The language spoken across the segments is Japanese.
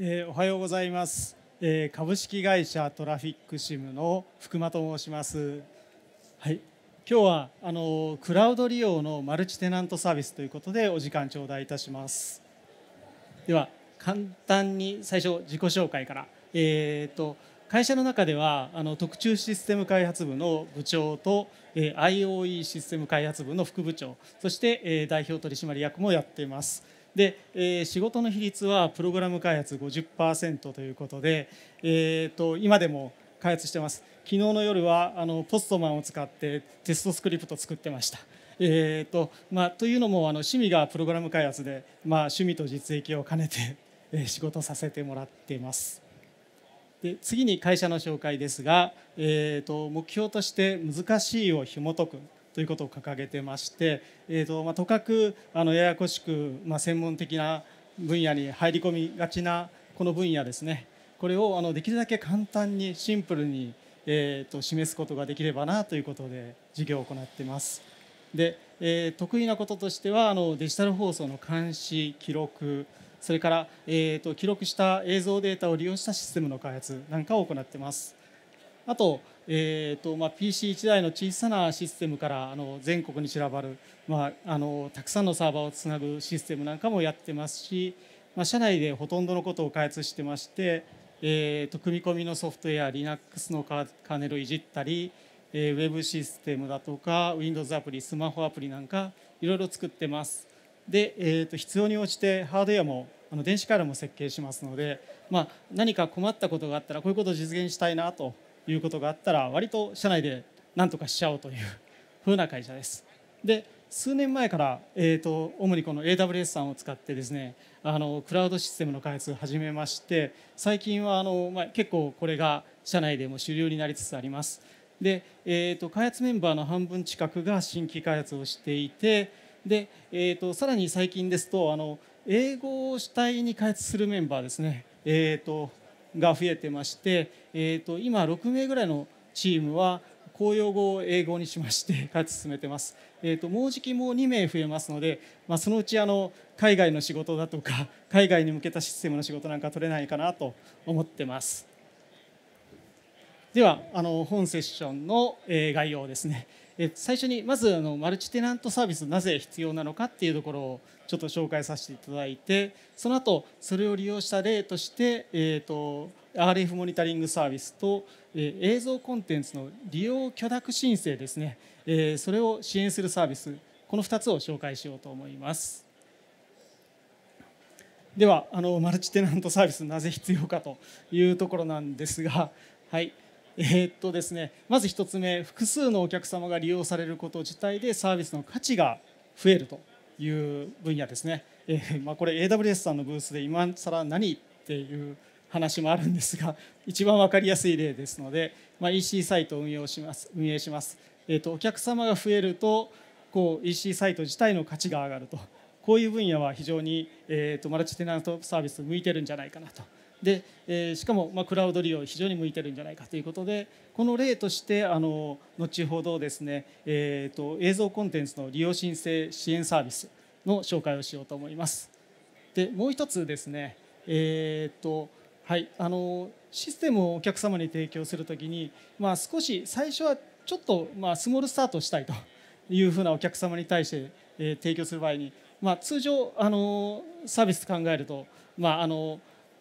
えー、おはようございます、えー、株式会社トラフィックシムの福間と申します。はい、今日はあのクラウド利用のマルチテナントサービスということでお時間頂戴いたします。では簡単に最初自己紹介から、えーと、と会社の中ではあの特注システム開発部の部長と、えー、IOE システム開発部の副部長そして、えー、代表取締役もやっています。で、えー、仕事の比率はプログラム開発50%ということで、えーと、今でも開発してます昨日の夜はあのポストマンを使ってテストスクリプト作ってました。えーとまあ、というのもあの趣味がプログラム開発で、まあ、趣味と実益を兼ねて、えー、仕事させてもらっています。で次に会社の紹介ですが、えーと目標として難しいを紐解くということを掲げてまして、えーとまあ、とかくあのややこしく、まあ、専門的な分野に入り込みがちなこの分野ですねこれをあのできるだけ簡単にシンプルに、えーと、示すことができればなということで授業を行ってます。でえー、得意なこととしてはあのデジタル放送の監視記録それから、えーと、と記録した映像データを利用したシステムの開発なんかを行ってます。あと,、えーとまあ、PC1 台の小さなシステムからあの全国に散らばる、まあ、あのたくさんのサーバーをつなぐシステムなんかもやってますし、まあ、社内でほとんどのことを開発してまして、えーと、組み込みのソフトウェア Linux のカーネルをいじったり、えー、ウェブシステムだとか Windows アプリスマホアプリなんかいろいろ作ってます。で、えーと、と必要に応じてハードウェアもあの電子回路も設計しますので、まあ、何か困ったことがあったらこういうことを実現したいなということがあったら割と社内で何とかしちゃおうという風な会社です。で数年前から、えーと、主にこの AWS さんを使ってですねあのクラウドシステムの開発を始めまして最近はあの、まあ、結構これが社内でも主流になりつつあります。で、えーと、開発メンバーの半分近くが新規開発をしていてで、えーと、とさらに最近ですとあの英語を主体に開発するメンバーですね、えー、とが増えてまして、えー、と今6名ぐらいのチームは公用語を英語にしまして開発 進めてます、えーと、もうじきもう2名増えますので、まあ、そのうちあの海外の仕事だとか 海外に向けたシステムの仕事なんか取れないかなと思ってますではあの本セッションの、え概要ですねえ最初にまずあのマルチテナントサービスなぜ必要なのかっていうところをちょっと紹介させていただいてその後それを利用した例として、えーと、と RF モニタリングサービスと、えー、映像コンテンツの利用許諾申請ですね、えー、それを支援するサービスこの2つを紹介しようと思います。ではあのマルチテナントサービスなぜ必要かというところなんですが、はい、えー、っとですね、まず1つ目、複数のお客様が利用されること自体でサービスの価値が増えるという分野ですね。えー、まあ、これ AWS さんのブースで今更何っていう話もあるんですが、一番分かりやすい例ですので、まあ、EC サイトを運用します。運営します。えー、っとお客様が増えると、こう EC サイト自体の価値が上がると。こういう分野は非常に、えーと、とマルチテナントサービス向いてるんじゃないかなとで、えー、しかも、まあ、クラウド利用非常に向いてるんじゃないかということでこの例としてあの後ほどですね、えーと、映像コンテンツの利用申請支援サービスの紹介をしようと思います。でもう一つですね、えーとはい、あのシステムをお客様に提供するときに、まあ、少し最初はちょっと、まあ、スモールスタートしたいというふうなお客様に対して、えー、提供する場合に、まあ、通常あのサービス考えると、まああの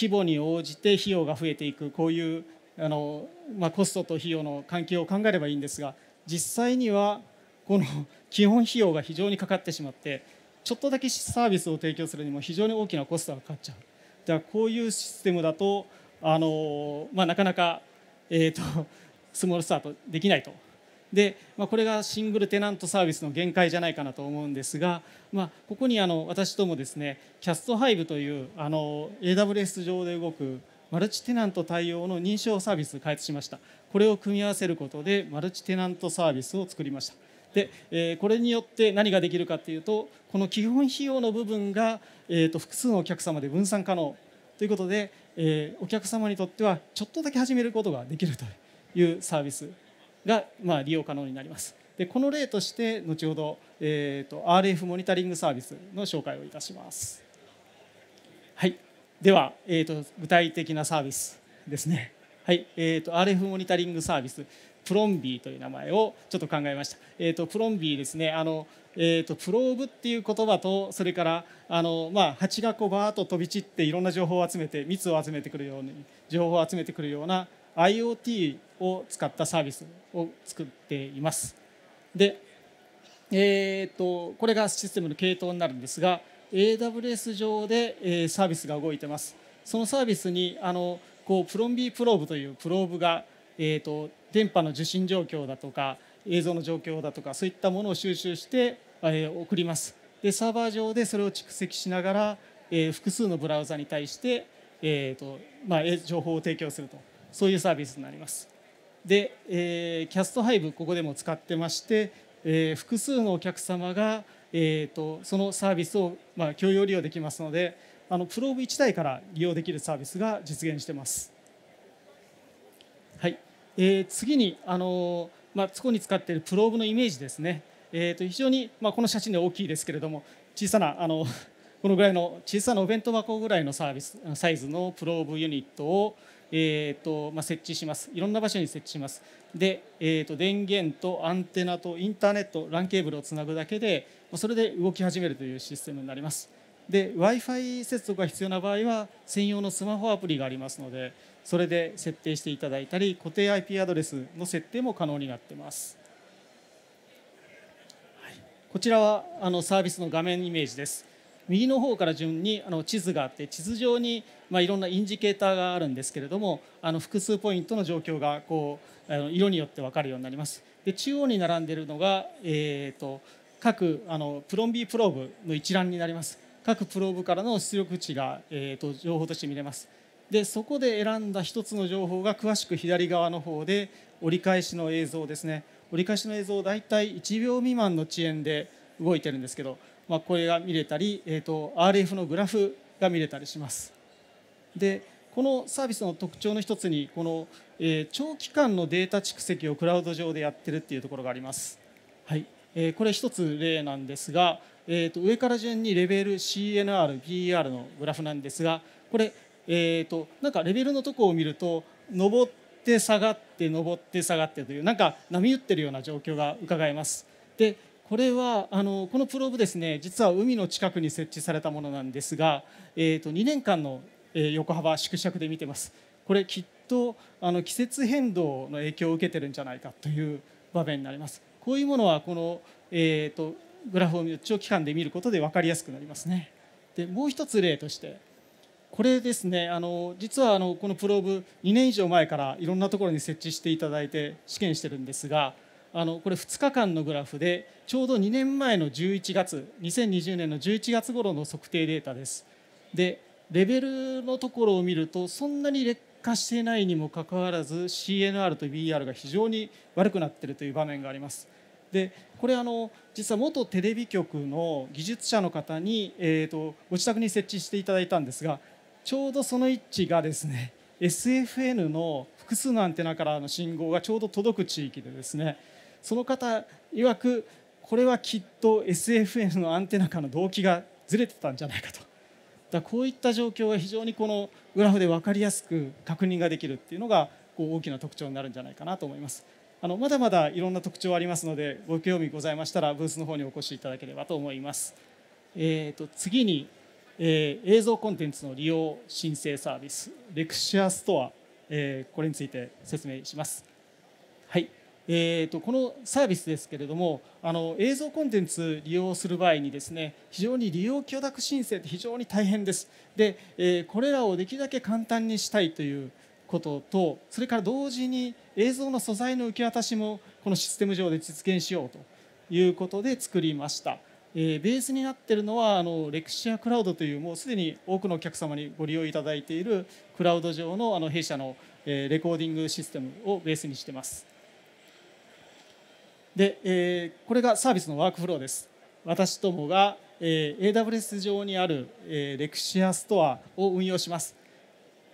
規模に応じて費用が増えていくこういうあの、まあ、コストと費用の関係を考えればいいんですが実際にはこの基本費用が非常にかかってしまってちょっとだけサービスを提供するにも非常に大きなコストがかかっちゃう。だからこういうシステムだとあの、まあ、なかなか、えーと、とスモールスタートできないとで、まあ、これがシングルテナントサービスの限界じゃないかなと思うんですが、まあ、ここにあの私どもですねキャストハイブというあの AWS 上で動くマルチテナント対応の認証サービス開発しましたこれを組み合わせることでマルチテナントサービスを作りましたで、えー、これによって何ができるかっていうとこの基本費用の部分が、えー、と複数のお客様で分散可能ということで、えー、お客様にとってはちょっとだけ始めることができるというサービスが、まあ、利用可能になります。でこの例として後ほど、えーと、RF モニタリングサービスの紹介をいたします。はい、では、えーと、具体的なサービスですね。はいえーと、RF モニタリングサービスプロンビーという名前をちょっと考えました。えー、とプロンビーですねあの、えー、とプローブっていう言葉とそれからあの、まあ、蜂がこうバーッと飛び散っていろんな情報を集めて密を集めてくるように情報を集めてくるような IoT を使ったサービスを作っています。で、えーと、とこれがシステムの系統になるんですが AWS 上で、えサービスが動いてます。そのサービスにあのこうプロンビープローブというプローブが、えーと、と電波の受信状況だとか映像の状況だとかそういったものを収集して、えー、送ります。でサーバー上でそれを蓄積しながら、えー、複数のブラウザに対して、えーとまあ、情報を提供するとそういうサービスになります。で、えー、キャストハイブここでも使ってまして、えー、複数のお客様が、えーと、そのサービスを、まあ、共用利用できますのであのプローブ1台から利用できるサービスが実現してます。はいえー、次に、あのまあ、そこに使っているプローブのイメージですね、えーと非常に、まあ、この写真で大きいですけれども小さなあのこのぐらいの小さなお弁当箱ぐらいのサービスサイズのプローブユニットを、えーとまあ、設置しますいろんな場所に設置しますで、えー、と電源とアンテナとインターネット LAN ケーブルをつなぐだけでそれで動き始めるというシステムになりますで w i f i 接続が必要な場合は専用のスマホアプリがありますのでそれで設定していただいたり固定 IP アドレスの設定も可能になってます、はい、こちらはあのサービスの画面イメージです右の方から順にあの地図があって地図上に、まあ、いろんなインジケーターがあるんですけれどもあの複数ポイントの状況がこうあの色によって分かるようになります。で中央に並んでいるのが、えーと、各あのプロンビープローブの一覧になります。各プローブからの出力値が、えーと、情報として見れます。でそこで選んだ1つの情報が詳しく左側の方で折り返しの映像ですね折り返しの映像大体1秒未満の遅延で動いてるんですけどまあ、これが見れたり、えーと、RF のグラフが見れたりします。でこのサービスの特徴の一つにこの、えー、長期間のデータ蓄積をクラウド上でやってるっていうところがあります。はいえー、これ一つ例なんですが、えーと、上から順にレベル CNR、PER のグラフなんですがこれ、えーと、なんかレベルのとこを見ると上って下がって上って下がってというなんか波打ってるような状況が伺えます。でこれはあのこのプローブですね実は海の近くに設置されたものなんですが、えーと、2年間の、え横幅縮尺で見てますこれきっとあの季節変動の影響を受けてるんじゃないかという場面になりますこういうものはこの、えーと、とグラフを長期間で見ることで分かりやすくなりますねでもう一つ例としてこれですねあの実はあのこのプローブ2年以上前からいろんなところに設置していただいて試験してるんですがあのこれ2日間のグラフでちょうど2年前の11月2020年の11月頃の測定データです。でレベルのところを見るとそんなに劣化していないにもかかわらず CNR と BR が非常に悪くなっているという場面があります。でこれあの実は元テレビ局の技術者の方に、えーと、ご自宅に設置していただいたんですがちょうどその位置がですね SFN の複数のアンテナからの信号がちょうど届く地域でですねその方曰くこれはきっと SFN のアンテナ化の動機がずれてたんじゃないかとだこういった状況は非常にこのグラフで分かりやすく確認ができるっていうのがこう大きな特徴になるんじゃないかなと思いますあのまだまだいろんな特徴ありますのでご興味ございましたらブースの方にお越しいただければと思います、えーと、と次に、えー、映像コンテンツの利用申請サービスレクシアストア、えー、これについて説明しますはいえーと、このサービスですけれどもあの映像コンテンツ利用する場合にですね非常に利用許諾申請って非常に大変ですで、えー、これらをできるだけ簡単にしたいということとそれから同時に映像の素材の受け渡しもこのシステム上で実現しようということで作りました。えー、ベースになっているのはあのレクシアクラウドというもうすでに多くのお客様にご利用いただいているクラウド上のあの弊社の、えー、レコーディングシステムをベースにしてます。で、えー、これがサービスのワークフローです私どもが、えー、AWS 上にある、えー、レクシアストアを運用します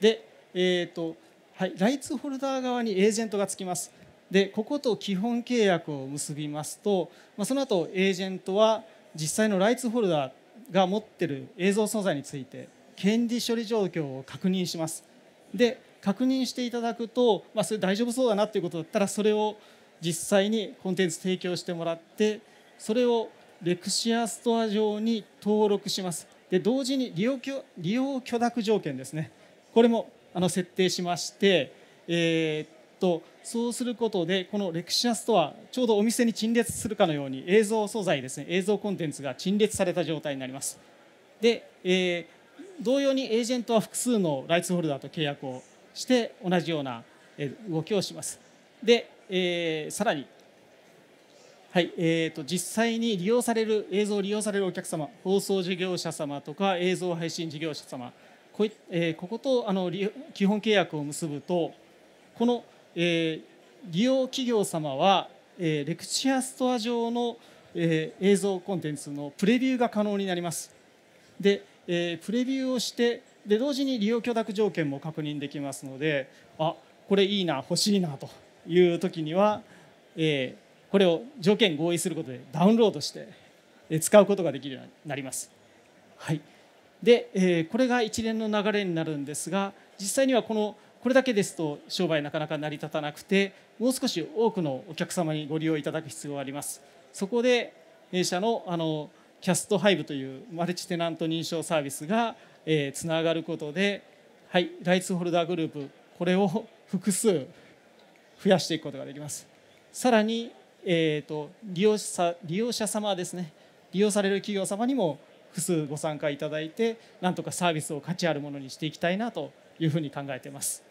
で、えーとはい、ライツホルダー側にエージェントがつきますでここと基本契約を結びますと、まあ、その後エージェントは実際のライツホルダーが持ってる映像素材について権利処理状況を確認しますで確認していただくと、まあ、それ大丈夫そうだなということだったらそれを実際にコンテンツ提供してもらってそれをレクシアストア上に登録しますで同時に利用許利用許諾条件ですねこれもあの設定しまして、えー、っとそうすることでこのレクシアストアちょうどお店に陳列するかのように映像素材ですね映像コンテンツが陳列された状態になりますで、えー、同様にエージェントは複数のライツホルダーと契約をして同じような動きをしますでえー、さらに、はいえーと、実際に利用される映像を利用されるお客様放送事業者様とか映像配信事業者様こ,、えー、こことあの基本契約を結ぶとこの、えー、利用企業様は、えー、レクチアストア上の、えー、映像コンテンツのプレビューが可能になります。で、えー、プレビューをしてで同時に利用許諾条件も確認できますのであこれいいな欲しいなという時には、えー、これを条件合意することでダウンロードして使うことができるようになります。はい、で、えー、これが一連の流れになるんですが実際にはこのこれだけですと商売なかなか成り立たなくてもう少し多くのお客様にご利用いただく必要があります。そこで弊社のあのキャストハイブというマルチテナント認証サービスが、えー、つながることで、はい、ライツホルダーグループこれを複数増やしていくことができますさらに、えーと、利用者利用者様ですね利用される企業様にも複数ご参加いただいてなんとかサービスを価値あるものにしていきたいなというふうに考えています。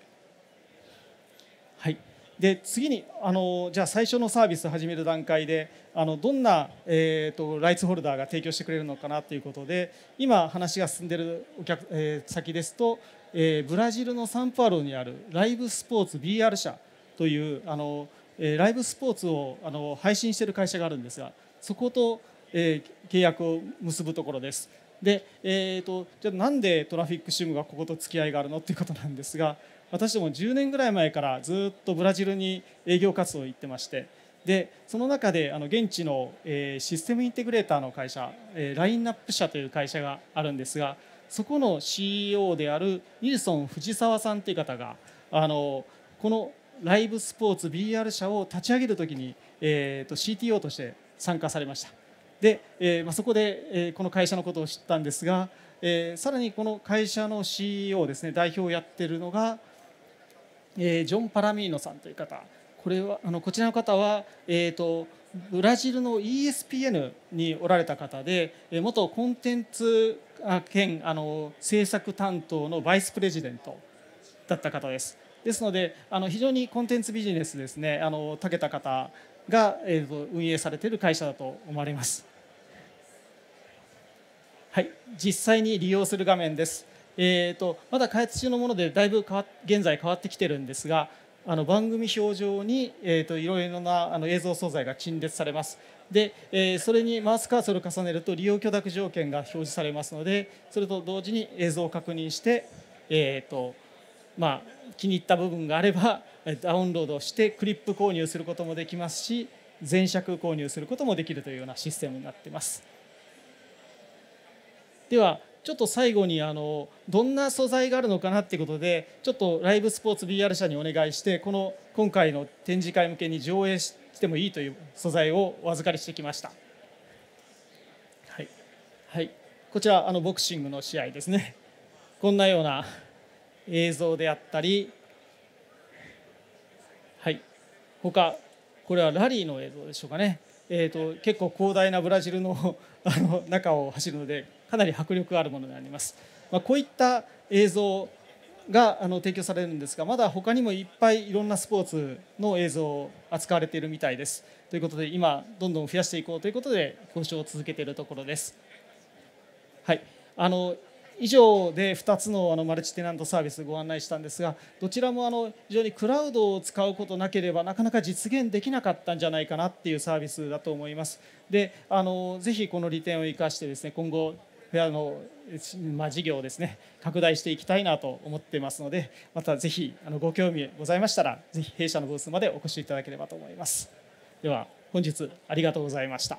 はいで次にあのじゃあ最初のサービス始める段階であのどんな、えーと、とライツホルダーが提供してくれるのかなということで今話が進んでいるお客、えー、先ですと、えー、ブラジルのサンパウロにあるライブスポーツ BR 社というあの、えライブスポーツをあの配信している会社があるんですがそこと、えー、契約を結ぶところです。で、えーと、じゃあなんでトラフィックシムがここと付き合いがあるのっていうことなんですが私ども10年ぐらい前からずっとブラジルに営業活動を行ってましてでその中であの現地の、えー、システムインテグレーターの会社、えー、ラインナップ社という会社があるんですがそこの CEO であるニルソン藤沢さんという方があのこのライブスポーツ BR 社を立ち上げるときに、えー、と CTO として参加されましたで、えーまあ、そこで、えー、この会社のことを知ったんですが、えー、さらにこの会社の CEO ですね代表をやってるのが、えー、ジョン・パラミーノさんという方これはあのこちらの方は、えーと、ブラジルの ESPN におられた方で元コンテンツ兼あの制作担当のバイスプレジデントだった方です。ですのであの非常にコンテンツビジネスですねあの長けた方が、えー、と運営されている会社だと思われます。はい、実際に利用する画面です。えーと、まだ開発中のものでだいぶ変わ現在変わってきてるんですがあの番組表情に、えーと、いろいろなあの映像素材が陳列されますで、えー、それにマウスカーソルを重ねると利用許諾条件が表示されますのでそれと同時に映像を確認して、えーとまあ、気に入った部分があればダウンロードしてクリップ購入することもできますし全尺購入することもできるというようなシステムになっています。ではちょっと最後にあのどんな素材があるのかなっていうことでちょっとライブスポーツ v r 社にお願いしてこの今回の展示会向けに上映してもいいという素材をお預かりしてきました。はい、はい、こちらあのボクシングの試合ですね。こんなような映像であったり、はい、他これはラリーの映像でしょうかね、えーと、結構広大なブラジルの あの中を走るのでかなり迫力あるものであります、まあ、こういった映像があの提供されるんですがまだ他にもいっぱいいろんなスポーツの映像を扱われているみたいですということで今どんどん増やしていこうということで交渉を続けているところです。はいあの以上で2つのあのマルチテナントサービスご案内したんですがどちらもあの非常にクラウドを使うことなければなかなか実現できなかったんじゃないかなっていうサービスだと思います。であのぜひこの利点を生かしてですね今後フェアの、まあ、事業をですね拡大していきたいなと思ってますのでまたぜひあのご興味ございましたらぜひ弊社のブースまでお越しいただければと思います。では本日ありがとうございました。